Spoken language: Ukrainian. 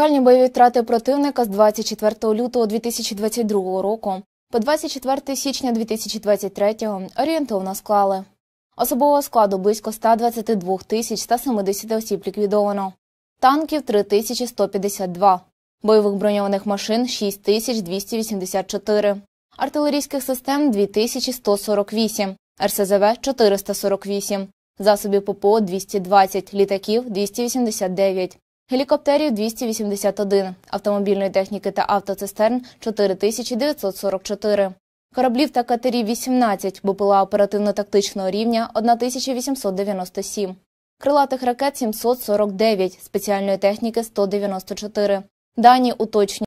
Локальні бойові втрати противника з 24 лютого 2022 року по 24 січня 2023 орієнтовно склали. Особового складу близько 122 тисяч 170 осіб ліквідовано, танків 3152, бойових броньованих машин 6284, артилерійських систем 2148, РСЗВ 448, засобів ППО 220, літаків 289. Гелікоптерів 281, автомобільної техніки та автоцистерн 4944. Кораблів та катерів 18, БПЛА оперативно-тактичного рівня 1897, крилатих ракет 749, спеціальної техніки 194. Дані уточні.